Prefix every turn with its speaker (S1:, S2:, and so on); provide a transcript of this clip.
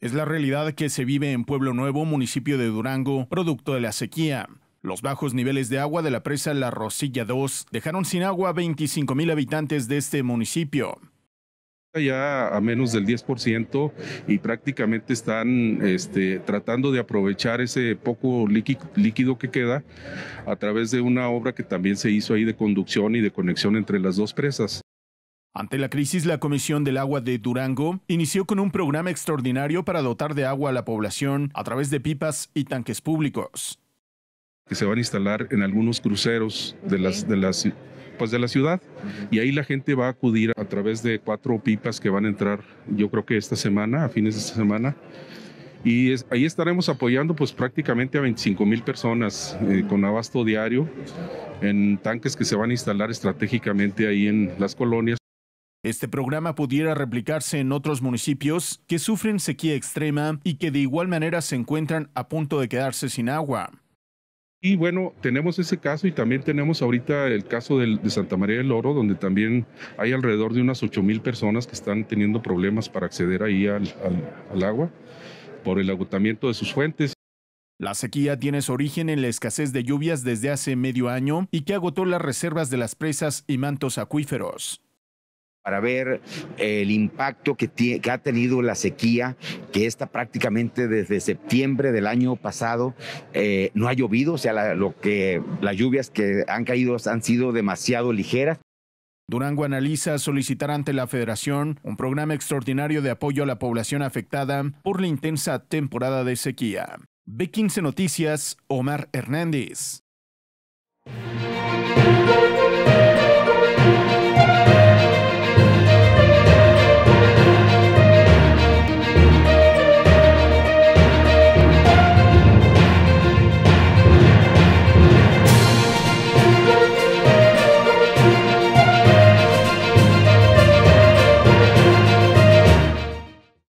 S1: Es la realidad que se vive en Pueblo Nuevo, municipio de Durango, producto de la sequía. Los bajos niveles de agua de la presa La Rosilla 2 dejaron sin agua a 25 mil habitantes de este municipio
S2: ya a menos del 10% y prácticamente están este, tratando de aprovechar ese poco líquido que queda a través de una obra que también se hizo ahí de conducción y de conexión entre las dos presas. Ante la crisis, la Comisión
S1: del Agua de Durango inició con un programa extraordinario para dotar de agua a la población a través
S2: de pipas y tanques públicos. Que se van a instalar en algunos cruceros de las, pues, de la ciudad y ahí la gente va a acudir a través de cuatro pipas que van a entrar yo creo que esta semana, a fines de esta semana. Y ahí estaremos apoyando pues prácticamente a 25 mil personas eh, con abasto diario en tanques que se van a instalar estratégicamente ahí en las colonias. Este programa pudiera
S1: replicarse en otros municipios que sufren sequía extrema y que de igual manera se
S2: encuentran a punto de quedarse sin agua. Y bueno, tenemos ese caso y también tenemos ahorita el caso de Santa María del Oro, donde también hay alrededor de unas 8000 mil personas que están teniendo problemas para acceder ahí al, al agua por el agotamiento de sus fuentes. La sequía tiene su origen en la escasez de lluvias desde hace medio año y que
S1: agotó las reservas de las presas y mantos acuíferos
S3: para ver eh, el impacto que, ha tenido la sequía, que está prácticamente desde septiembre del año pasado, eh, no ha llovido, o sea, lo que, las lluvias que han caído
S1: han sido demasiado ligeras. Durango analiza solicitar ante la Federación un programa extraordinario de apoyo a la población afectada por la intensa temporada de sequía. B15 Noticias, Omar Hernández.